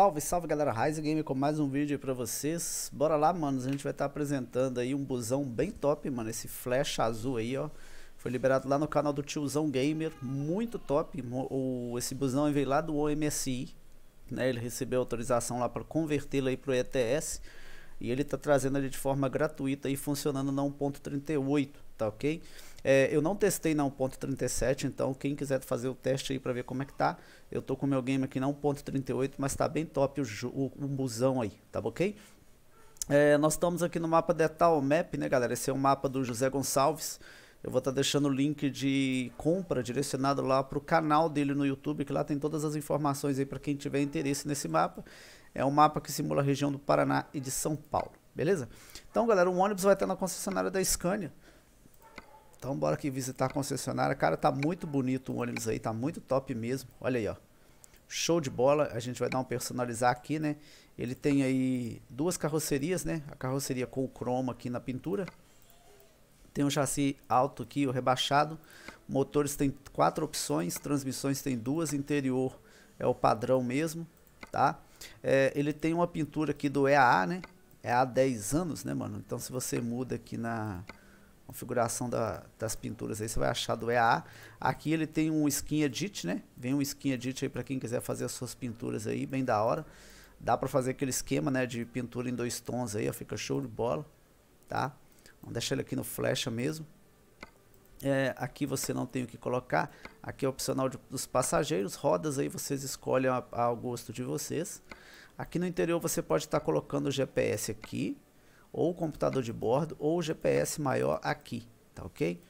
Salve, salve galera, Rise Game com mais um vídeo aí pra vocês. Bora lá, manos, a gente vai estar tá apresentando aí um busão bem top, mano, esse flash azul aí, ó. Foi liberado lá no canal do Tiozão Gamer, muito top. O, esse busão veio lá do OMSI, né, ele recebeu autorização lá para convertê-lo aí pro ETS. E ele tá trazendo ele de forma gratuita e funcionando na 1.38 tá ok? É, eu não testei na 1.37, então quem quiser fazer o teste aí para ver como é que tá, eu tô com o meu game aqui na 1.38, mas tá bem top o, o, o busão aí, tá ok? É, nós estamos aqui no mapa Detal Map, né galera? Esse é o um mapa do José Gonçalves, eu vou estar tá deixando o link de compra direcionado lá para o canal dele no YouTube, que lá tem todas as informações aí para quem tiver interesse nesse mapa. É um mapa que simula a região do Paraná e de São Paulo, beleza? Então, galera, o ônibus vai estar tá na concessionária da Scania. Então bora aqui visitar a concessionária. Cara, tá muito bonito o ônibus aí, tá muito top mesmo. Olha aí, ó. Show de bola. A gente vai dar um personalizar aqui, né? Ele tem aí duas carrocerias, né? A carroceria com o cromo aqui na pintura. Tem um chassi alto aqui, o rebaixado. Motores tem quatro opções, transmissões tem duas, interior é o padrão mesmo, tá? É, ele tem uma pintura aqui do EAA, né? É há 10 anos, né, mano? Então se você muda aqui na configuração da, das pinturas aí, você vai achar do EA. Aqui ele tem um skin edit, né? Vem um skin edit aí para quem quiser fazer as suas pinturas aí, bem da hora. Dá para fazer aquele esquema, né, de pintura em dois tons aí, ó, fica show de bola, tá? Vamos deixar ele aqui no flecha mesmo. É, aqui você não tem o que colocar, aqui é opcional de, dos passageiros, rodas aí vocês escolhem ao gosto de vocês. Aqui no interior você pode estar tá colocando o GPS aqui, ou computador de bordo ou GPS maior aqui, tá ok?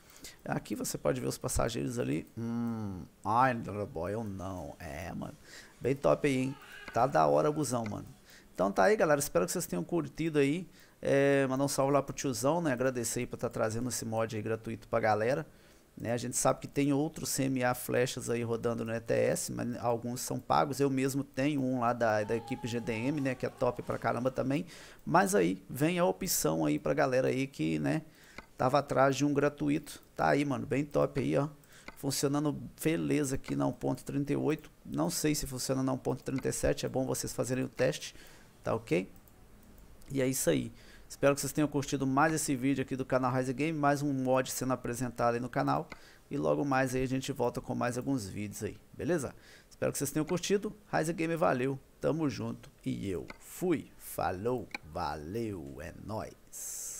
Aqui você pode ver os passageiros ali. Hum, ai, boy, eu não. É, mano. Bem top aí, hein? Tá da hora o busão, mano. Então tá aí, galera. Espero que vocês tenham curtido aí. É, mandar um salve lá pro tiozão, né? Agradecer aí por estar tá trazendo esse mod aí gratuito pra galera. Né? A gente sabe que tem outros CMA flechas aí rodando no ETS, mas alguns são pagos. Eu mesmo tenho um lá da, da equipe GDM, né? Que é top pra caramba também. Mas aí vem a opção aí pra galera aí que, né? Tava atrás de um gratuito. Tá aí, mano. Bem top aí, ó. Funcionando beleza aqui na 1.38. Não sei se funciona na 1.37. É bom vocês fazerem o teste. Tá ok? E é isso aí. Espero que vocês tenham curtido mais esse vídeo aqui do canal Rise Game, mais um mod sendo apresentado aí no canal. E logo mais aí a gente volta com mais alguns vídeos aí, beleza? Espero que vocês tenham curtido. Rise Game, valeu, tamo junto e eu fui. Falou, valeu, é nóis.